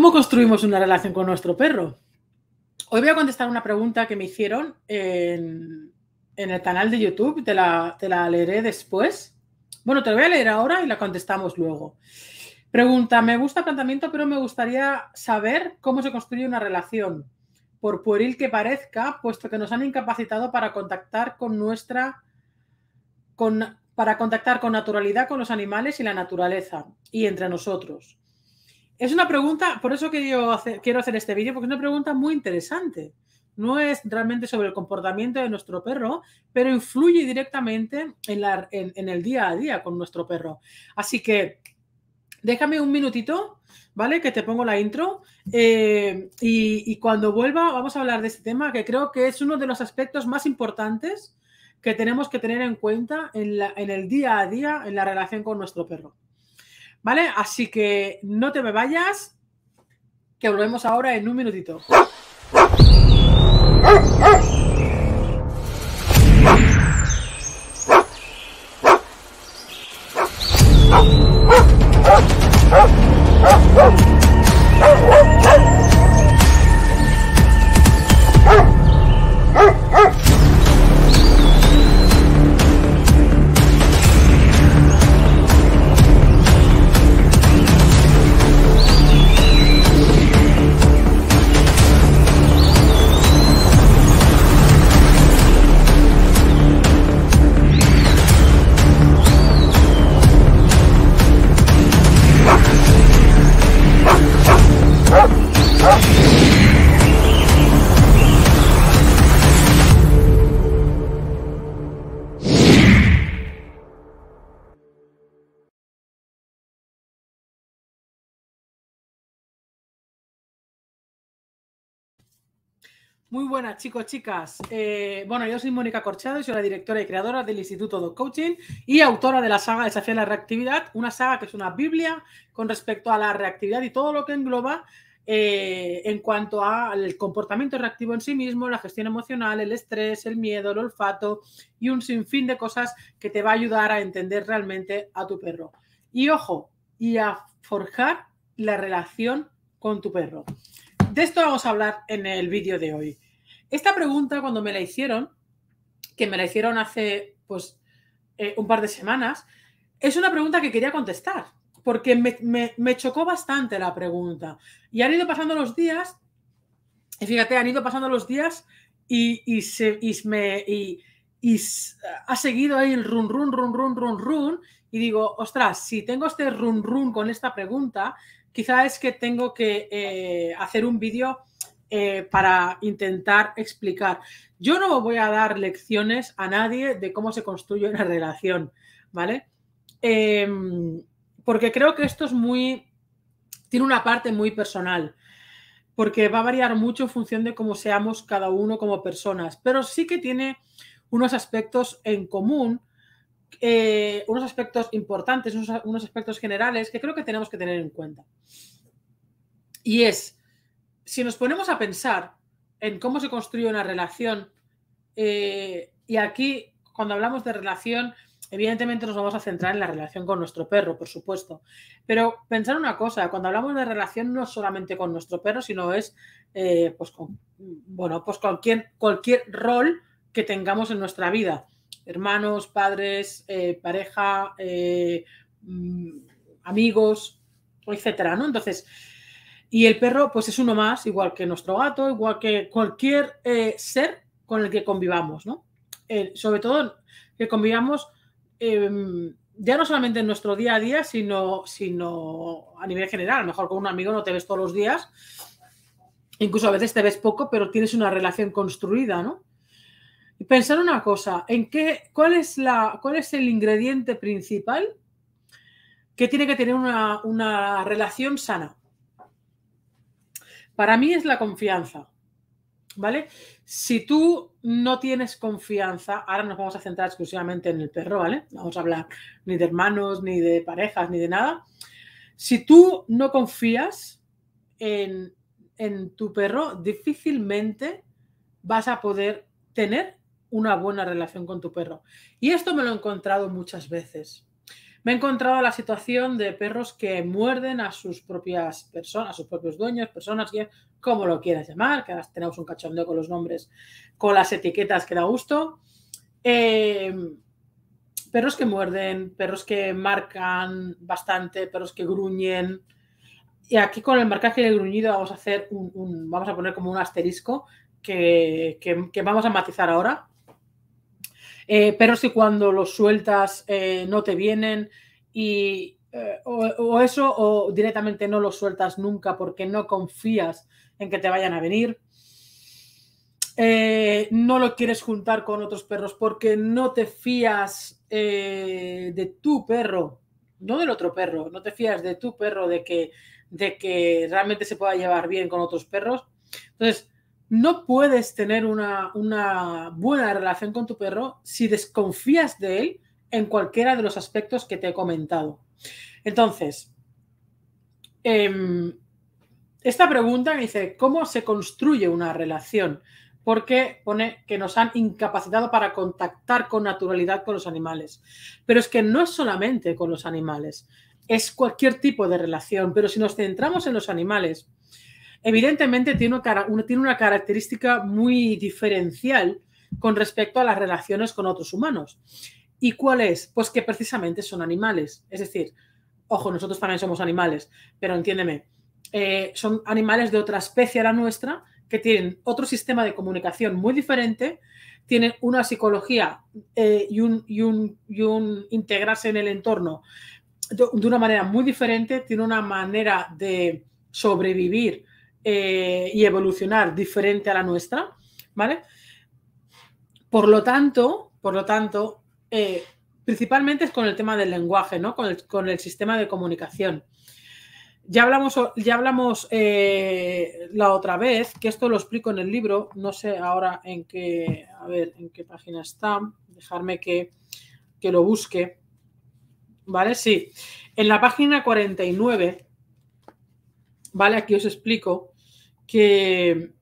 ¿Cómo construimos una relación con nuestro perro? Hoy voy a contestar una pregunta que me hicieron en, el canal de YouTube, te la, la leeré después. Bueno, te la voy a leer ahora y la contestamos luego. Pregunta, me gusta planteamiento, pero me gustaría saber cómo se construye una relación, por pueril que parezca, puesto que nos han incapacitado para contactar con nuestra, con, para contactar con naturalidad con los animales y la naturaleza y entre nosotros es una pregunta, por eso que yo quiero hacer este vídeo, porque es una pregunta muy interesante. No es realmente sobre el comportamiento de nuestro perro, pero influye directamente en, el día a día con nuestro perro. Así que déjame un minutito, ¿vale? Que te pongo la intro. Eh, y, cuando vuelva vamos a hablar de este tema, que creo que es uno de los aspectos más importantes que tenemos que tener en cuenta en el día a día, en la relación con nuestro perro. ¿Vale? Así que no te me vayas, que volvemos ahora en un minutito. ¡Ah! ¡Ah! Muy buenas, chicos, chicas. Eh, bueno, yo soy Mónica Corchado y soy la directora y creadora del Instituto de Coaching y autora de la saga de la Reactividad, una saga que es una Biblia con respecto a la reactividad y todo lo que engloba eh, en cuanto al comportamiento reactivo en sí mismo, la gestión emocional, el estrés, el miedo, el olfato y un sinfín de cosas que te va a ayudar a entender realmente a tu perro. Y ojo, y a forjar la relación con tu perro. De esto vamos a hablar en el vídeo de hoy. Esta pregunta cuando me la hicieron, que me la hicieron hace pues eh, un par de semanas, es una pregunta que quería contestar, porque me, chocó bastante la pregunta. Y han ido pasando los días, y fíjate, han ido pasando los días y, se, me, y, ha seguido ahí el run, run, run, run, run, run, y digo, ostras, si tengo este run run con esta pregunta, quizás es que tengo que eh, hacer un vídeo eh, para intentar explicar. Yo no voy a dar lecciones a nadie de cómo se construye una relación, ¿vale? Em, porque creo que esto es muy, tiene una parte muy personal, porque va a variar mucho en función de cómo seamos cada uno como personas, pero sí que tiene unos aspectos en común eh, unos aspectos importantes, unos, aspectos generales que creo que tenemos que tener en cuenta. Y es, si nos ponemos a pensar en cómo se construye una relación, eh, y aquí cuando hablamos de relación, evidentemente nos vamos a centrar en la relación con nuestro perro, por supuesto. Pero pensar una cosa, cuando hablamos de relación no solamente con nuestro perro, sino es eh, pues bueno, pues cualquier, cualquier rol que tengamos en nuestra vida hermanos, padres, eh, pareja, eh, mm, amigos, etcétera, ¿no? Entonces, y el perro, pues es uno más, igual que nuestro gato, igual que cualquier eh, ser con el que convivamos, ¿no? sobre todo que convivamos em, ya no solamente en nuestro día a día, sino, sino a nivel general. A lo mejor con un amigo no te ves todos los días, incluso a veces te ves poco, pero tienes una relación construida, ¿no? pensar una cosa, ¿en qué, cuál, es la, ¿cuál es el ingrediente principal que tiene que tener una, relación sana? Para mí es la confianza, ¿vale? Si tú no tienes confianza, ahora nos vamos a centrar exclusivamente en el perro, ¿vale? No vamos a hablar ni de hermanos, ni de parejas, ni de nada. Si tú no confías en, en tu perro, difícilmente vas a poder tener una buena relación con tu perro. Y esto me lo he encontrado muchas veces. Me he encontrado la situación de perros que muerden a sus propias personas, a sus propios dueños, personas, que, como lo quieras llamar, que ahora tenemos un cachondeo con los nombres, con las etiquetas que da gusto. Em, perros que muerden, perros que marcan bastante, perros que gruñen. Y aquí con el marcaje y el gruñido vamos a hacer un, vamos a poner como un asterisco que vamos a matizar ahora eh, pero si cuando los sueltas eh, no te vienen y eh, o, eso o directamente no los sueltas nunca porque no confías en que te vayan a venir. no lo quieres juntar con otros perros porque no te fías de tu perro, no del otro perro, no te fías de tu perro de que, de que realmente se pueda llevar bien con otros perros. Entonces, no puedes tener una, buena relación con tu perro si desconfías de él en cualquiera de los aspectos que te he comentado. Entonces, em, esta pregunta me dice, ¿cómo se construye una relación? Porque pone que nos han incapacitado para contactar con naturalidad con los animales. Pero es que no es solamente con los animales, es cualquier tipo de relación. Pero si nos centramos en los animales, evidentemente tiene una, característica muy diferencial con respecto a las relaciones con otros humanos. ¿Y cuál es? Pues que precisamente son animales. Es decir, ojo, nosotros también somos animales, pero entiéndeme, eh, son animales de otra especie a la nuestra que tienen otro sistema de comunicación muy diferente, tienen una psicología eh, y, un, integrarse en el entorno de, de, una manera muy diferente, tienen una manera de sobrevivir eh, y evolucionar diferente a la nuestra, ¿vale? Por lo tanto, por lo tanto, eh, principalmente es con el tema del lenguaje, ¿no? Con el, sistema de comunicación. Ya hablamos, ya hablamos eh, la otra vez, que esto lo explico en el libro, no sé ahora en qué, ver, en qué página está, dejarme que, que lo busque. ¿Vale? Sí. En la página 49 ¿vale? Aquí os explico que,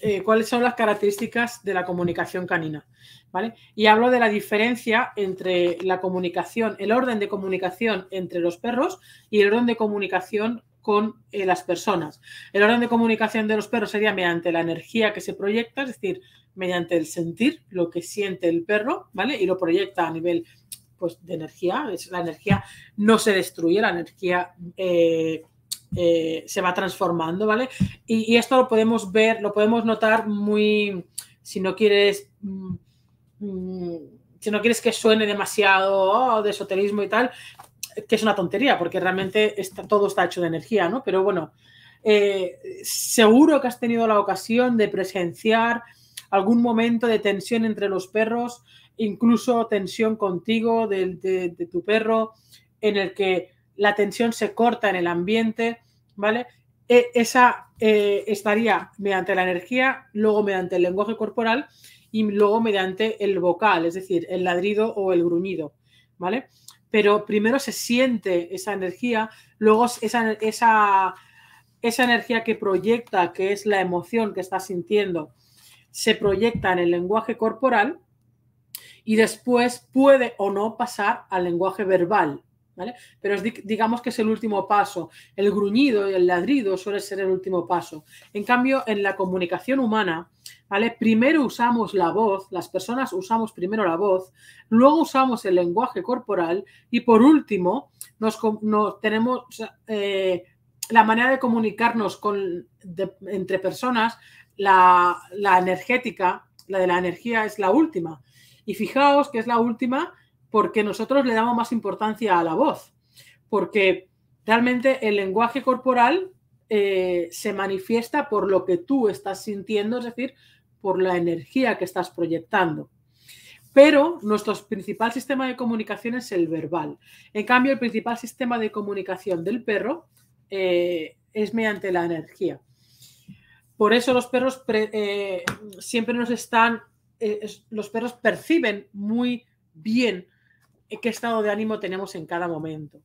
eh, cuáles son las características de la comunicación canina, ¿vale? Y hablo de la diferencia entre la comunicación, el orden de comunicación entre los perros y el orden de comunicación con eh, las personas. El orden de comunicación de los perros sería mediante la energía que se proyecta, es decir, mediante el sentir, lo que siente el perro, ¿vale? Y lo proyecta a nivel pues, de energía. la energía no se destruye, la energía eh, eh, se va transformando, ¿vale? Y, esto lo podemos ver, lo podemos notar muy, si no quieres, mm, mm, si no quieres que suene demasiado oh, de esoterismo y tal, que es una tontería, porque realmente está, todo está hecho de energía, ¿no? Pero bueno, eh, seguro que has tenido la ocasión de presenciar algún momento de tensión entre los perros, incluso tensión contigo, de tu perro, en el que la tensión se corta en el ambiente, ¿vale? E, esa eh, estaría mediante la energía, luego mediante el lenguaje corporal y luego mediante el vocal, es decir, el ladrido o el gruñido, ¿vale? Pero primero se siente esa energía, luego esa, esa, esa energía que proyecta, que es la emoción que está sintiendo, se proyecta en el lenguaje corporal y después puede o no pasar al lenguaje verbal, pero digamos que es el último paso. El gruñido y el ladrido suele ser el último paso. En cambio, en la comunicación humana, ¿vale? Primero usamos la voz, las personas usamos primero la voz, luego usamos el lenguaje corporal y por último nos, tenemos... Eh, la manera de comunicarnos con, entre personas, la, la, energética, la de la energía es la última. Y fijaos que es la última porque nosotros le damos más importancia a la voz, porque realmente el lenguaje corporal eh, se manifiesta por lo que tú estás sintiendo, es decir, por la energía que estás proyectando. Pero nuestro principal sistema de comunicación es el verbal. En cambio, el principal sistema de comunicación del perro eh, es mediante la energía. Por eso los perros eh, siempre nos están, los perros perciben muy bien eh, qué estado de ánimo tenemos en cada momento.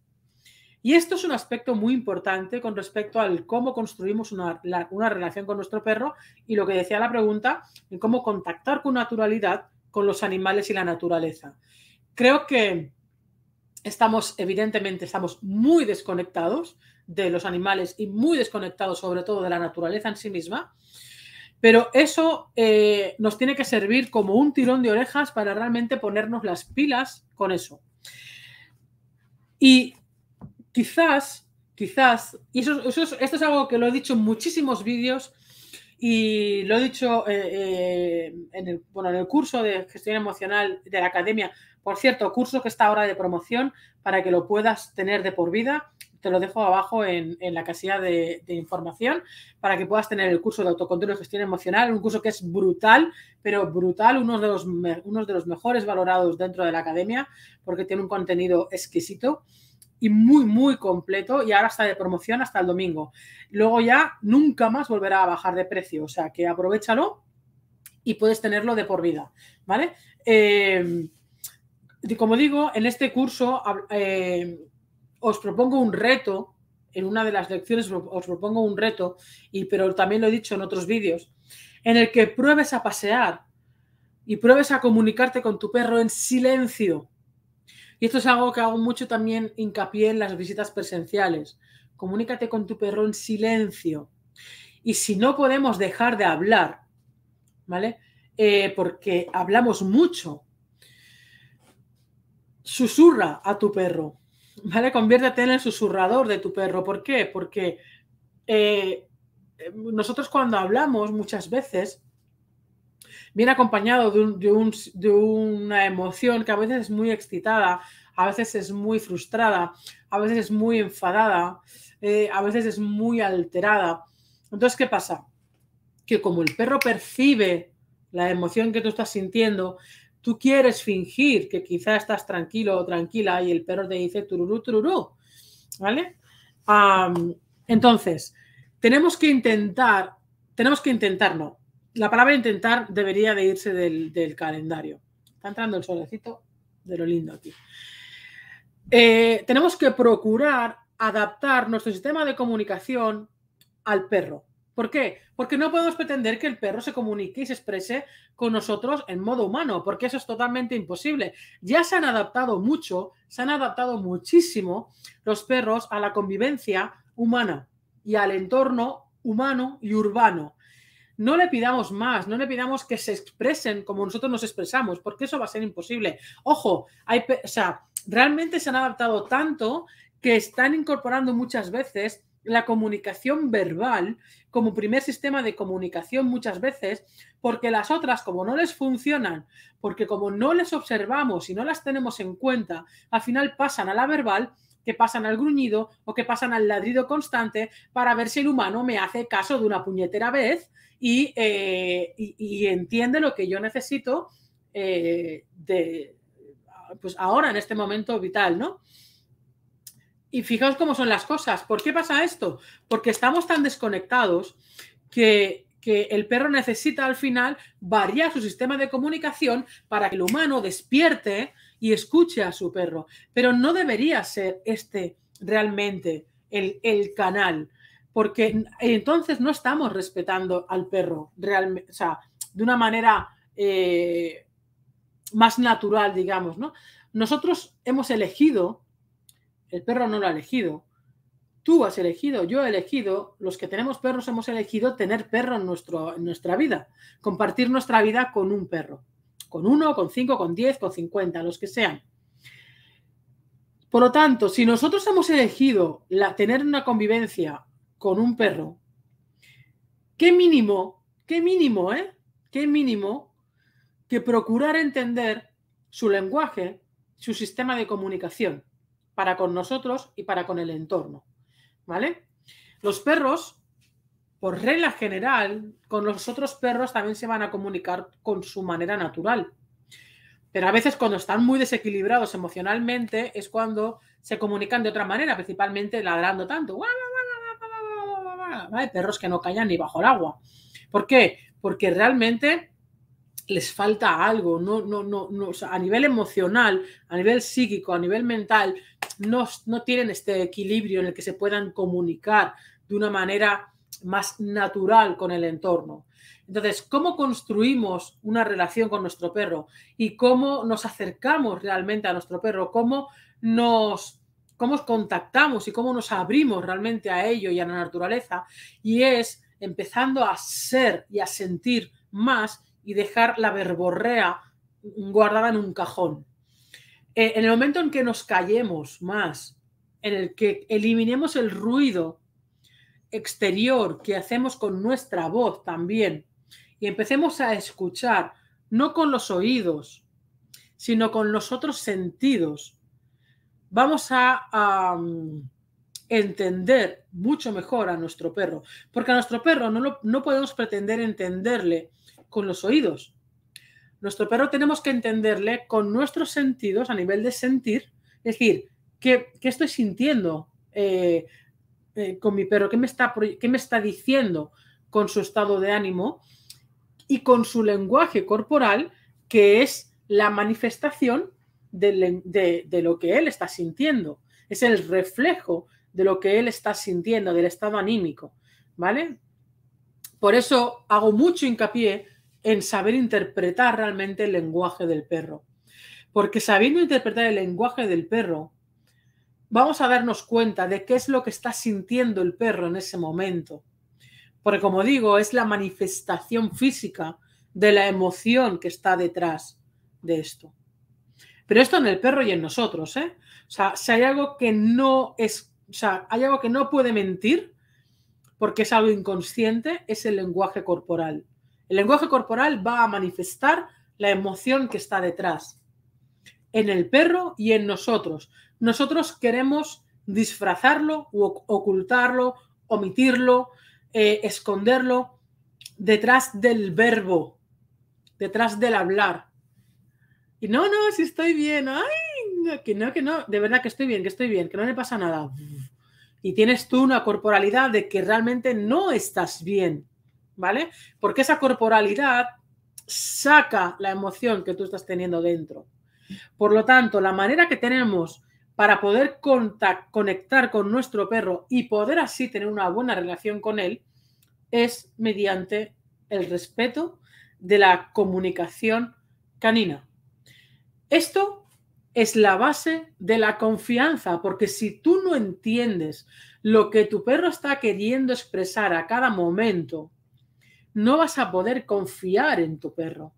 Y esto es un aspecto muy importante con respecto al cómo construimos una, una, relación con nuestro perro y lo que decía la pregunta, en cómo contactar con naturalidad con los animales y la naturaleza. Creo que estamos, evidentemente, estamos muy desconectados de los animales y muy desconectados sobre todo de la naturaleza en sí misma, pero eso eh, nos tiene que servir como un tirón de orejas para realmente ponernos las pilas con eso. Y quizás, quizás, esto es algo que lo he dicho en muchísimos vídeos y lo he dicho eh, eh, en el curso de gestión emocional de la academia. Por cierto, curso que está ahora de promoción para que lo puedas tener de por vida te lo dejo abajo en, la casilla de, información para que puedas tener el curso de autocontrol y gestión emocional, un curso que es brutal, pero brutal, uno de los, de los mejores valorados dentro de la academia porque tiene un contenido exquisito y muy, muy completo y ahora está de promoción hasta el domingo. Luego ya nunca más volverá a bajar de precio, o sea que aprovechalo y puedes tenerlo de por vida, ¿vale? Eh, como digo, en este curso eh, os propongo un reto, en una de las lecciones os propongo un reto, y, pero también lo he dicho en otros vídeos, en el que pruebes a pasear y pruebes a comunicarte con tu perro en silencio. Y esto es algo que hago mucho también hincapié en las visitas presenciales. Comunícate con tu perro en silencio. Y si no podemos dejar de hablar, ¿vale? Eh, porque hablamos mucho. Susurra a tu perro. ¿vale? Conviértete en el susurrador de tu perro. ¿Por qué? Porque eh, nosotros cuando hablamos muchas veces viene acompañado de, de, una emoción que a veces es muy excitada, a veces es muy frustrada, a veces es muy enfadada, eh, a veces es muy alterada. Entonces, ¿qué pasa? Que como el perro percibe la emoción que tú estás sintiendo, Tú quieres fingir que quizá estás tranquilo o tranquila y el perro te dice tururú, tururú. ¿Vale? entonces, tenemos que intentar, tenemos que intentar, no. La palabra intentar debería de irse del, calendario. Está entrando el solecito de lo lindo aquí. Eh, tenemos que procurar adaptar nuestro sistema de comunicación al perro. ¿Por qué? Porque no podemos pretender que el perro se comunique y se exprese con nosotros en modo humano, porque eso es totalmente imposible. Ya se han adaptado mucho, se han adaptado muchísimo los perros a la convivencia humana y al entorno humano y urbano. No le pidamos más, no le pidamos que se expresen como nosotros nos expresamos, porque eso va a ser imposible. Ojo, hay, o sea, realmente se han adaptado tanto que están incorporando muchas veces la comunicación verbal como primer sistema de comunicación muchas veces, porque las otras, como no les funcionan, porque como no les observamos y no las tenemos en cuenta, al final pasan a la verbal, que pasan al gruñido o que pasan al ladrido constante para ver si el humano me hace caso de una puñetera vez y, eh, entiende lo que yo necesito eh, de, pues ahora en este momento vital, ¿no? Y fijaos cómo son las cosas. ¿Por qué pasa esto? Porque estamos tan desconectados que, el perro necesita al final variar su sistema de comunicación para que el humano despierte y escuche a su perro. Pero no debería ser este realmente el, canal, porque entonces no estamos respetando al perro de una manera eh, más natural, digamos, ¿no? Nosotros hemos elegido el perro no lo ha elegido. Tú has elegido, yo he elegido, los que tenemos perros hemos elegido tener perro en, en nuestra vida, compartir nuestra vida con un perro, con uno, con cinco, con diez, con cincuenta, los que sean. Por lo tanto, si nosotros hemos elegido la, tener una convivencia con un perro, qué mínimo, qué mínimo, ¿eh? Qué mínimo que procurar entender su lenguaje, su sistema de comunicación para con nosotros y para con el entorno. ¿Vale? Los perros, por regla general, con los otros perros también se van a comunicar con su manera natural. Pero a veces cuando están muy desequilibrados emocionalmente es cuando se comunican de otra manera, principalmente ladrando tanto. hay Perros que no callan ni bajo el agua. ¿Por qué? Porque realmente les falta algo, no, no, a nivel emocional, a nivel psíquico, a nivel mental, no, tienen este equilibrio en el que se puedan comunicar de una manera más natural con el entorno. Entonces, ¿cómo construimos una relación con nuestro perro? ¿Y cómo nos acercamos realmente a nuestro perro? ¿Cómo nos cómo contactamos y cómo nos abrimos realmente a ello y a la naturaleza? Y es empezando a ser y a sentir más y dejar la verborrea guardada en un cajón. Eh, en el momento en que nos callemos más, en el que eliminemos el ruido exterior que hacemos con nuestra voz también y empecemos a escuchar, no con los oídos, sino con los otros sentidos, vamos a, mm, entender mucho mejor a nuestro perro, porque a nuestro perro no podemos pretender entenderle con los oídos, nuestro perro tenemos que entenderle con nuestros sentidos a nivel de sentir, es decir, ¿qué, estoy sintiendo eh, eh, con mi perro? ¿Qué me, está, ¿Qué me está diciendo con su estado de ánimo? Y con su lenguaje corporal, que es la manifestación de, de lo que él está sintiendo. Es el reflejo de lo que él está sintiendo, del estado anímico, ¿vale? Por eso hago mucho hincapié en saber interpretar realmente el lenguaje del perro. Porque sabiendo interpretar el lenguaje del perro, vamos a darnos cuenta de qué es lo que está sintiendo el perro en ese momento. Porque como digo, es la manifestación física de la emoción que está detrás de esto. Pero esto en el perro y en nosotros, ¿eh? O sea, si hay algo que no es, o sea, hay algo que no puede mentir, porque es algo inconsciente, es el lenguaje corporal. El lenguaje corporal va a manifestar la emoción que está detrás en el perro y en nosotros. Nosotros queremos disfrazarlo, ocultarlo, omitirlo, eh, esconderlo detrás del verbo, detrás del hablar. Y no, no, si estoy bien, ay, que no, que no, de verdad que estoy bien, que estoy bien, que no le pasa nada. Y tienes tú una corporalidad de que realmente no estás bien. ¿vale? Porque esa corporalidad saca la emoción que tú estás teniendo dentro. Por lo tanto, la manera que tenemos para poder conectar con nuestro perro y poder así tener una buena relación con él es mediante el respeto de la comunicación canina. Esto es la base de la confianza, porque si tú no entiendes lo que tu perro está queriendo expresar a cada momento, no vas a poder confiar en tu perro.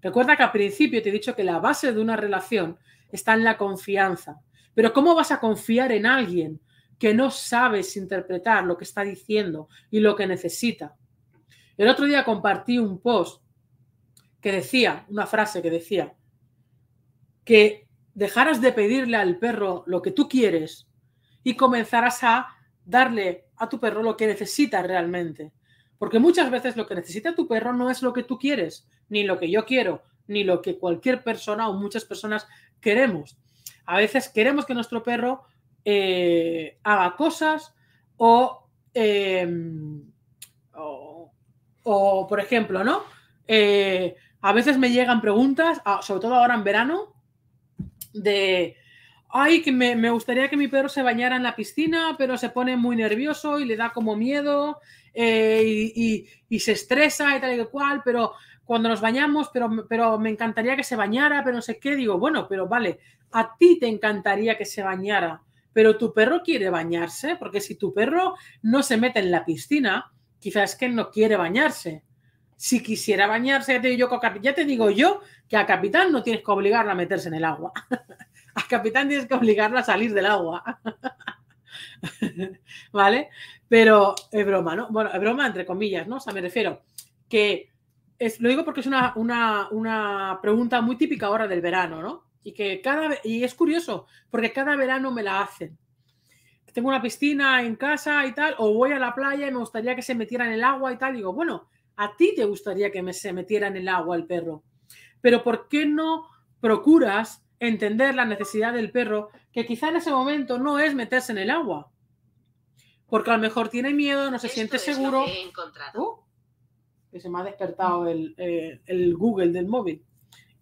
Recuerda que al principio te he dicho que la base de una relación está en la confianza. Pero ¿cómo vas a confiar en alguien que no sabes interpretar lo que está diciendo y lo que necesita? El otro día compartí un post que decía, una frase que decía, que dejaras de pedirle al perro lo que tú quieres y comenzarás a darle a tu perro lo que necesita realmente. Porque muchas veces lo que necesita tu perro no es lo que tú quieres, ni lo que yo quiero, ni lo que cualquier persona o muchas personas queremos. A veces queremos que nuestro perro eh, haga cosas em, o, o, por ejemplo, ¿no? Eh, a veces me llegan preguntas, ah, sobre todo ahora en verano, de, ay, que me, me, gustaría que mi perro se bañara en la piscina, pero se pone muy nervioso y le da como miedo eh, y, se estresa y tal y cual, pero cuando nos bañamos, pero, pero me encantaría que se bañara, pero no sé qué, digo, bueno, pero vale, a ti te encantaría que se bañara, pero tu perro quiere bañarse, porque si tu perro no se mete en la piscina, quizás es que no quiere bañarse. Si quisiera bañarse, ya te digo yo, ya te digo yo que a Capitán no tienes que obligarla a meterse en el agua. a Capitán tienes que obligarlo a salir del agua. ¿vale? Pero es broma, ¿no? Bueno, es broma entre comillas, ¿no? O sea, me refiero que, es, lo digo porque es una, pregunta muy típica ahora del verano, ¿no? Y que cada, y es curioso, porque cada verano me la hacen tengo una piscina en casa y tal, o voy a la playa y me gustaría que se metiera en el agua y tal. digo, bueno, a ti te gustaría que me se metiera en el agua el perro, pero ¿por qué no procuras entender la necesidad del perro que quizá en ese momento no es meterse en el agua, porque a lo mejor tiene miedo, no se siente seguro. que, encontrado. Oh, se me ha despertado eh, el, Google del móvil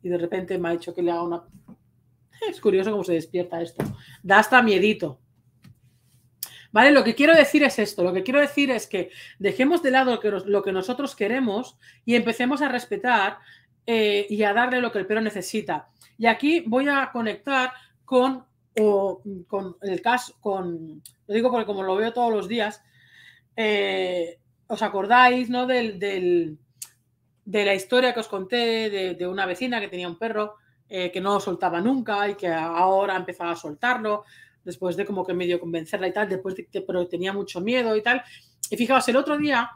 y de repente me ha hecho que le haga una... Es curioso cómo se despierta esto. Da hasta miedito. ¿Vale? Lo que quiero decir es esto. Lo que quiero decir es que dejemos de lado lo que, nosotros queremos y empecemos a respetar eh, y a darle lo que el perro necesita. Y aquí voy a conectar con o con el caso, con, lo digo porque como lo veo todos los días, eh, os acordáis, ¿no? Del, de la historia que os conté de, una vecina que tenía un perro eh, que no soltaba nunca y que ahora empezaba a soltarlo, después de como que medio convencerla y tal, después de, pero tenía mucho miedo y tal. Y fijaos, el otro día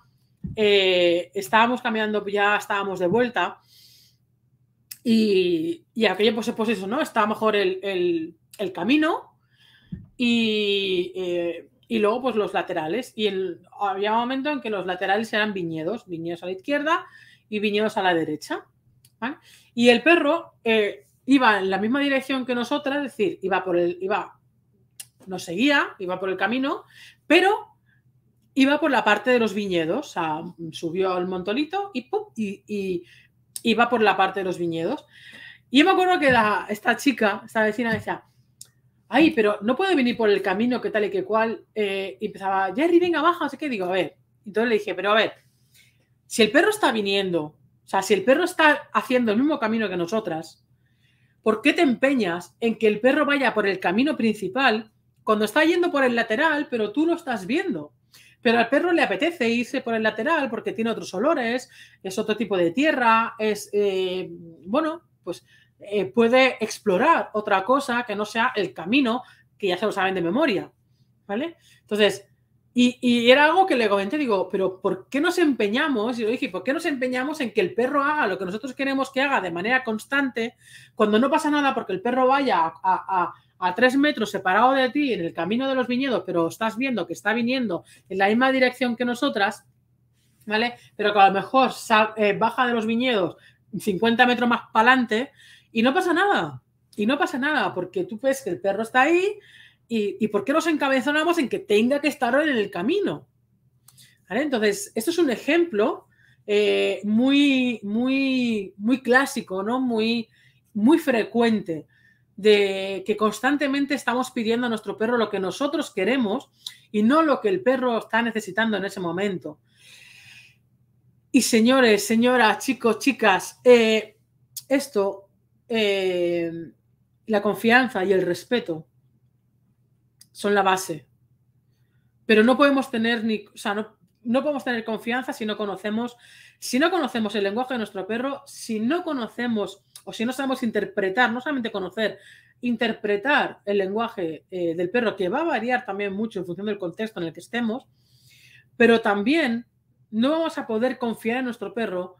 eh, estábamos caminando, ya estábamos de vuelta y, aquello, pues, pues, eso, ¿no? Estaba mejor el, camino y, eh, y, luego, pues los laterales. Y había un momento en que los laterales eran viñedos, viñedos a la izquierda y viñedos a la derecha. Y el perro eh, iba en la misma dirección que nosotras, es decir, iba por el, iba, nos seguía, iba por el camino, pero iba por la parte de los viñedos, subió al montolito y, ¡pum! y, y y va por la parte de los viñedos. Y me acuerdo que esta chica, esta vecina, decía, ay, pero no puede venir por el camino, que tal y que cual. Eh, y empezaba, Jerry, venga, baja, Así que Digo, a ver. Entonces le dije, pero a ver, si el perro está viniendo, o sea, si el perro está haciendo el mismo camino que nosotras, ¿por qué te empeñas en que el perro vaya por el camino principal cuando está yendo por el lateral, pero tú lo estás viendo? pero al perro le apetece irse por el lateral porque tiene otros olores, es otro tipo de tierra, es, eh, bueno, pues eh, puede explorar otra cosa que no sea el camino que ya se lo saben de memoria, ¿vale? Entonces, y, era algo que le comenté, digo, pero ¿por qué nos empeñamos? Y lo dije, ¿por qué nos empeñamos en que el perro haga lo que nosotros queremos que haga de manera constante cuando no pasa nada porque el perro vaya a a tres metros separado de ti en el camino de los viñedos, pero estás viendo que está viniendo en la misma dirección que nosotras, ¿vale? Pero que a lo mejor eh, baja de los viñedos 50 metros más para adelante y no pasa nada. Y no pasa nada porque tú ves que el perro está ahí y, ¿por qué nos encabezonamos en que tenga que estar en el camino? ¿Vale? Entonces, esto es un ejemplo eh, muy, muy, muy clásico, ¿no? Muy, muy frecuente de que constantemente estamos pidiendo a nuestro perro lo que nosotros queremos y no lo que el perro está necesitando en ese momento. Y señores, señoras, chicos, chicas, eh, esto, eh, la confianza y el respeto son la base. Pero no podemos tener ni, o sea, no, podemos tener confianza si no conocemos, si no conocemos el lenguaje de nuestro perro, si no conocemos o si no sabemos interpretar, no solamente conocer, interpretar el lenguaje eh, del perro, que va a variar también mucho en función del contexto en el que estemos, pero también no vamos a poder confiar en nuestro perro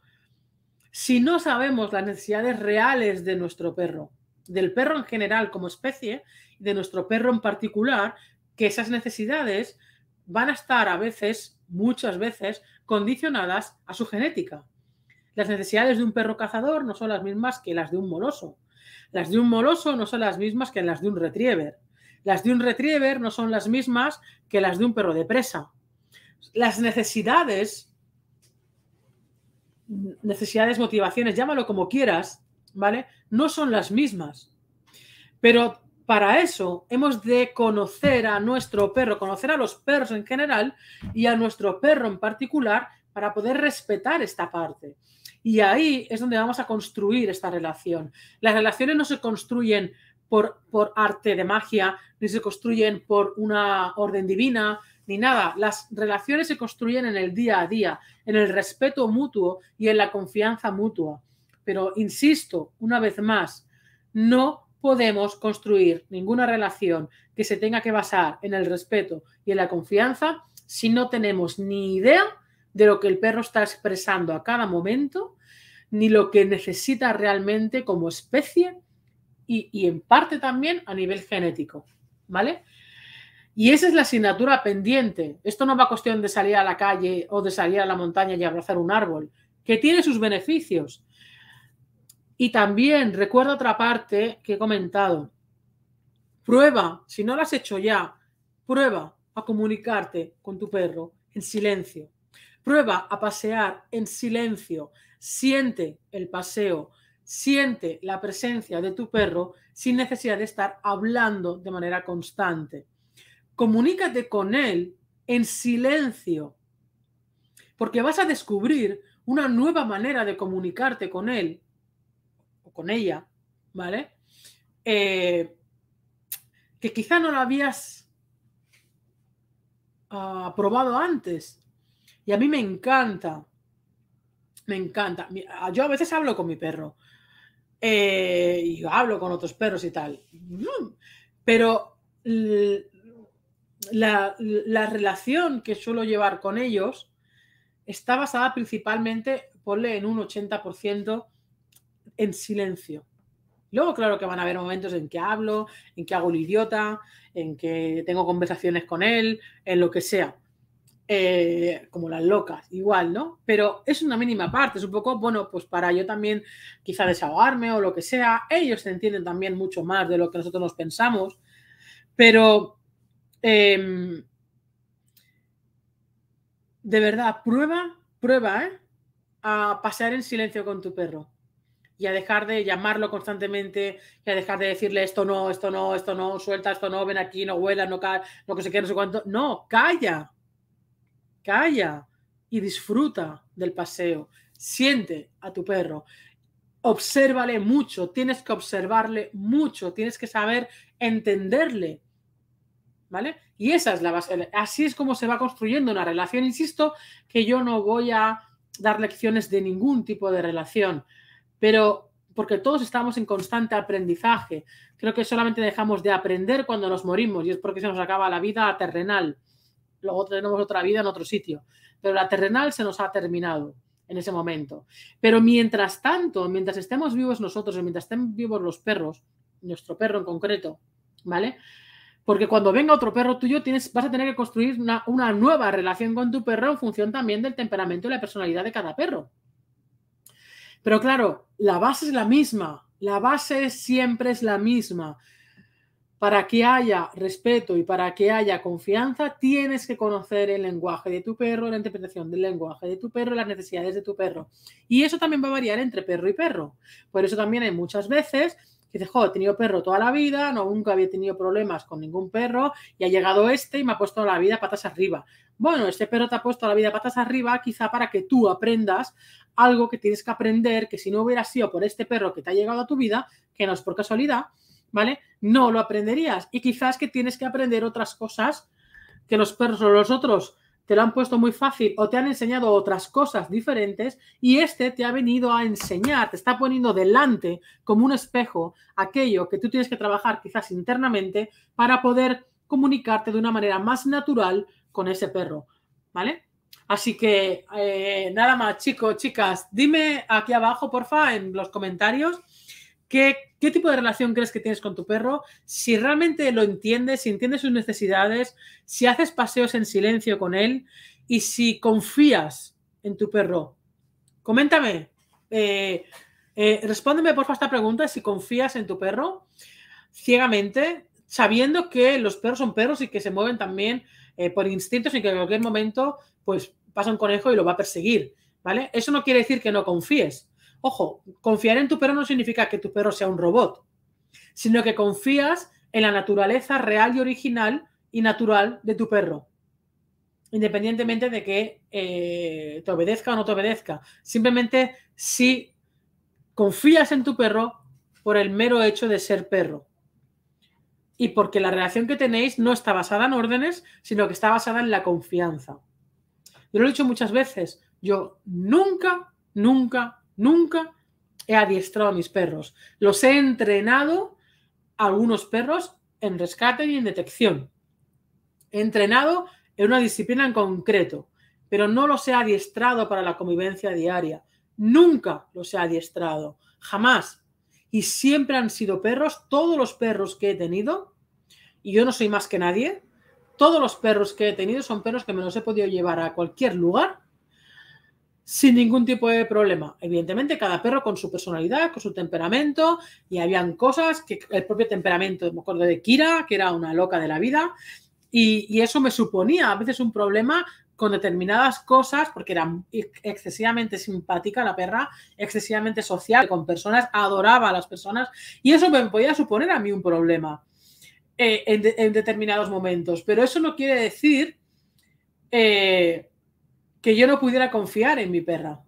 si no sabemos las necesidades reales de nuestro perro, del perro en general como especie, de nuestro perro en particular, que esas necesidades van a estar a veces, muchas veces, condicionadas a su genética. Las necesidades de un perro cazador no son las mismas que las de un moloso. Las de un moloso no son las mismas que las de un retriever. Las de un retriever no son las mismas que las de un perro de presa. Las necesidades, necesidades, motivaciones, llámalo como quieras, ¿vale? No son las mismas. Pero para eso hemos de conocer a nuestro perro, conocer a los perros en general y a nuestro perro en particular para poder respetar esta parte. Y ahí es donde vamos a construir esta relación. Las relaciones no se construyen por, arte de magia, ni se construyen por una orden divina, ni nada. Las relaciones se construyen en el día a día, en el respeto mutuo y en la confianza mutua. Pero, insisto, una vez más, no podemos construir ninguna relación que se tenga que basar en el respeto y en la confianza si no tenemos ni idea de lo que el perro está expresando a cada momento, ni lo que necesita realmente como especie y, en parte también a nivel genético. ¿Vale? Y esa es la asignatura pendiente. Esto no va a cuestión de salir a la calle o de salir a la montaña y abrazar un árbol, que tiene sus beneficios. Y también recuerdo otra parte que he comentado. Prueba, si no lo has hecho ya, prueba a comunicarte con tu perro en silencio. Prueba a pasear en silencio. Siente el paseo. Siente la presencia de tu perro sin necesidad de estar hablando de manera constante. Comunícate con él en silencio, porque vas a descubrir una nueva manera de comunicarte con él o con ella, ¿vale? Eh, que quizá no la habías ah, probado antes y a mí me encanta, me encanta. Yo a veces hablo con mi perro eh, y hablo con otros perros y tal. Pero la, la, relación que suelo llevar con ellos está basada principalmente, ponle en un 80% en silencio. Luego, claro que van a haber momentos en que hablo, en que hago el idiota, en que tengo conversaciones con él, en lo que sea. Eh, como las locas, igual, ¿no? Pero es una mínima parte, es un poco, bueno, pues para yo también quizá desahogarme o lo que sea, ellos se entienden también mucho más de lo que nosotros nos pensamos, pero em, de verdad, prueba, prueba, ¿eh? A pasar en silencio con tu perro y a dejar de llamarlo constantemente y a dejar de decirle esto no, esto no, esto no, suelta, esto no, ven aquí, no vuela, no, no, no sé qué, no sé cuánto. No, calla, calla y disfruta del paseo. Siente a tu perro. Obsérvale mucho, tienes que observarle mucho, tienes que saber entenderle. ¿Vale? Y esa es la base. Así es como se va construyendo una relación. Insisto que yo no voy a dar lecciones de ningún tipo de relación, pero porque todos estamos en constante aprendizaje. Creo que solamente dejamos de aprender cuando nos morimos y es porque se nos acaba la vida terrenal luego tenemos otra vida en otro sitio. Pero la terrenal se nos ha terminado en ese momento. Pero mientras tanto, mientras estemos vivos nosotros mientras estén vivos los perros, nuestro perro en concreto, ¿vale? Porque cuando venga otro perro tuyo, tienes, vas a tener que construir una, una nueva relación con tu perro en función también del temperamento y la personalidad de cada perro. Pero claro, la base es la misma, la base siempre es la misma para que haya respeto y para que haya confianza, tienes que conocer el lenguaje de tu perro, la interpretación del lenguaje de tu perro, las necesidades de tu perro. Y eso también va a variar entre perro y perro. Por eso también hay muchas veces que dices, joder, he tenido perro toda la vida, no, nunca había tenido problemas con ningún perro y ha llegado este y me ha puesto la vida patas arriba. Bueno, este perro te ha puesto la vida patas arriba quizá para que tú aprendas algo que tienes que aprender, que si no hubiera sido por este perro que te ha llegado a tu vida, que no es por casualidad, ¿vale? No lo aprenderías. Y quizás que tienes que aprender otras cosas que los perros o los otros te lo han puesto muy fácil o te han enseñado otras cosas diferentes y este te ha venido a enseñar, te está poniendo delante como un espejo aquello que tú tienes que trabajar quizás internamente para poder comunicarte de una manera más natural con ese perro, ¿vale? Así que eh, nada más, chicos, chicas, dime aquí abajo, porfa, en los comentarios, qué ¿Qué tipo de relación crees que tienes con tu perro? Si realmente lo entiendes, si entiendes sus necesidades, si haces paseos en silencio con él y si confías en tu perro. Coméntame, eh, eh, respóndeme por favor esta pregunta, si confías en tu perro ciegamente, sabiendo que los perros son perros y que se mueven también eh, por instintos y que en cualquier momento pues pasa un conejo y lo va a perseguir, ¿vale? Eso no quiere decir que no confíes, Ojo, confiar en tu perro no significa que tu perro sea un robot, sino que confías en la naturaleza real y original y natural de tu perro, independientemente de que eh, te obedezca o no te obedezca. Simplemente si confías en tu perro por el mero hecho de ser perro. Y porque la relación que tenéis no está basada en órdenes, sino que está basada en la confianza. Yo lo he dicho muchas veces, yo nunca, nunca, Nunca he adiestrado a mis perros. Los he entrenado, a algunos perros, en rescate y en detección. He entrenado en una disciplina en concreto, pero no los he adiestrado para la convivencia diaria. Nunca los he adiestrado, jamás. Y siempre han sido perros, todos los perros que he tenido, y yo no soy más que nadie, todos los perros que he tenido son perros que me los he podido llevar a cualquier lugar sin ningún tipo de problema. Evidentemente, cada perro con su personalidad, con su temperamento, y habían cosas que el propio temperamento, me acuerdo de Kira, que era una loca de la vida, y, eso me suponía a veces un problema con determinadas cosas, porque era excesivamente simpática la perra, excesivamente social con personas, adoraba a las personas, y eso me podía suponer a mí un problema eh, en, determinados momentos. Pero eso no quiere decir eh, que yo no pudiera confiar en mi perra.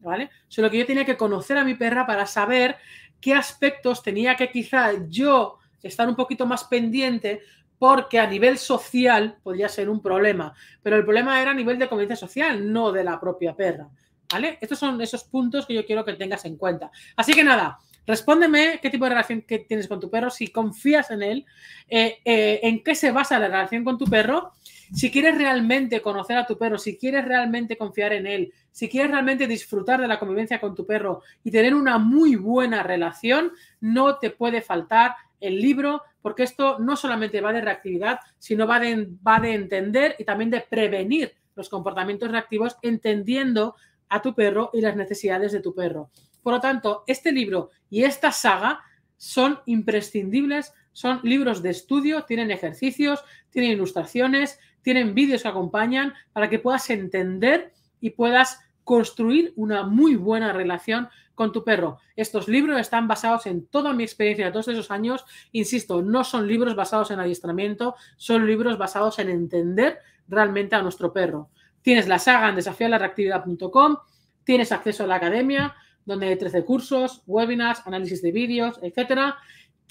¿Vale? Solo que yo tenía que conocer a mi perra para saber qué aspectos tenía que quizá yo estar un poquito más pendiente porque a nivel social podría ser un problema, pero el problema era a nivel de convivencia social, no de la propia perra. ¿Vale? Estos son esos puntos que yo quiero que tengas en cuenta. Así que nada, respóndeme qué tipo de relación que tienes con tu perro, si confías en él, eh, eh, en qué se basa la relación con tu perro si quieres realmente conocer a tu perro, si quieres realmente confiar en él, si quieres realmente disfrutar de la convivencia con tu perro y tener una muy buena relación, no te puede faltar el libro, porque esto no solamente va de reactividad, sino va de, entender y también de prevenir los comportamientos reactivos, entendiendo a tu perro y las necesidades de tu perro. Por lo tanto, este libro y esta saga son imprescindibles, son libros de estudio, tienen ejercicios, tienen ilustraciones, tienen vídeos que acompañan para que puedas entender y puedas construir una muy buena relación con tu perro. Estos libros están basados en toda mi experiencia de todos esos años. Insisto, no son libros basados en adiestramiento, son libros basados en entender realmente a nuestro perro. Tienes la saga en desafiarlareactividad.com, tienes acceso a la academia, donde hay 13 cursos, webinars, análisis de vídeos, etcétera.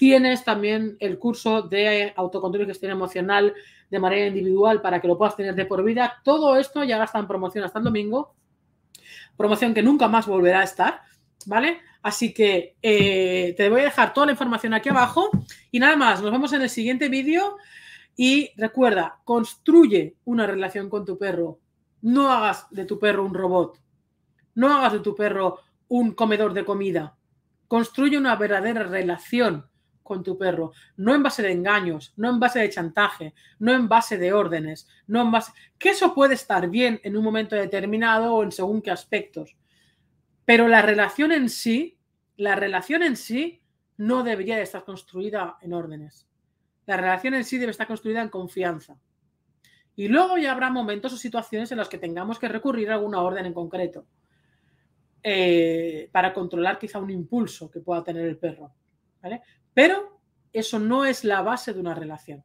Tienes también el curso de autocontrol y gestión emocional de manera individual para que lo puedas tener de por vida. Todo esto ya está en promoción hasta el domingo. Promoción que nunca más volverá a estar, ¿vale? Así que eh, te voy a dejar toda la información aquí abajo. Y nada más, nos vemos en el siguiente vídeo. Y recuerda, construye una relación con tu perro. No hagas de tu perro un robot. No hagas de tu perro un comedor de comida. Construye una verdadera relación con tu perro, no en base de engaños, no en base de chantaje, no en base de órdenes, no en base... Que eso puede estar bien en un momento determinado o en según qué aspectos, pero la relación en sí, la relación en sí no debería de estar construida en órdenes. La relación en sí debe estar construida en confianza. Y luego ya habrá momentos o situaciones en las que tengamos que recurrir a alguna orden en concreto eh, para controlar quizá un impulso que pueda tener el perro. ¿vale? Pero eso no es la base de una relación.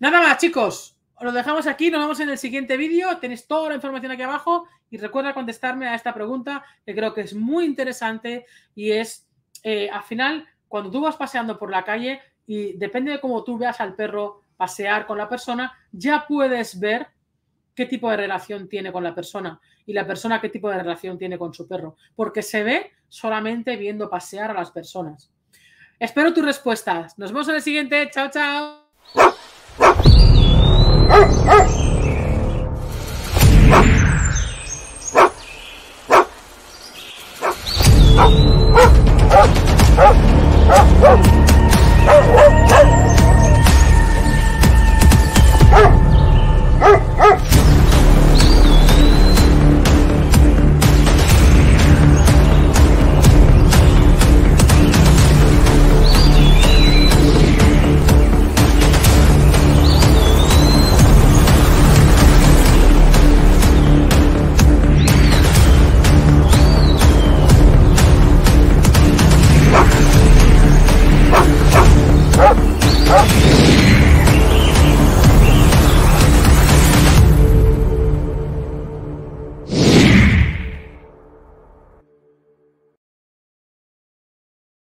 Nada más, chicos. Lo dejamos aquí, nos vemos en el siguiente vídeo. Tenéis toda la información aquí abajo y recuerda contestarme a esta pregunta que creo que es muy interesante y es, eh, al final, cuando tú vas paseando por la calle y depende de cómo tú veas al perro pasear con la persona, ya puedes ver qué tipo de relación tiene con la persona y la persona qué tipo de relación tiene con su perro, porque se ve solamente viendo pasear a las personas. Espero tus respuestas. Nos vemos en el siguiente. Chao, chao.